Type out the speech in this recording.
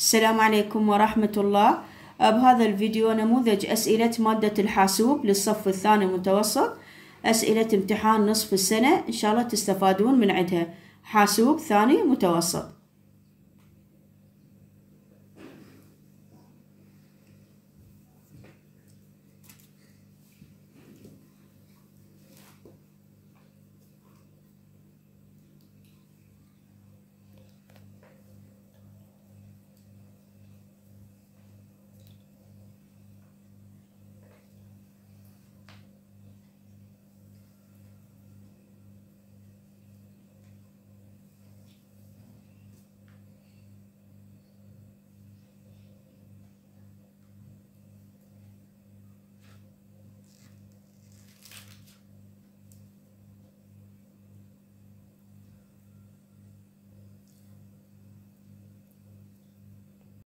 السلام عليكم ورحمة الله بهذا الفيديو نموذج أسئلة مادة الحاسوب للصف الثاني المتوسط أسئلة امتحان نصف السنة إن شاء الله تستفادون من عدها حاسوب ثاني متوسط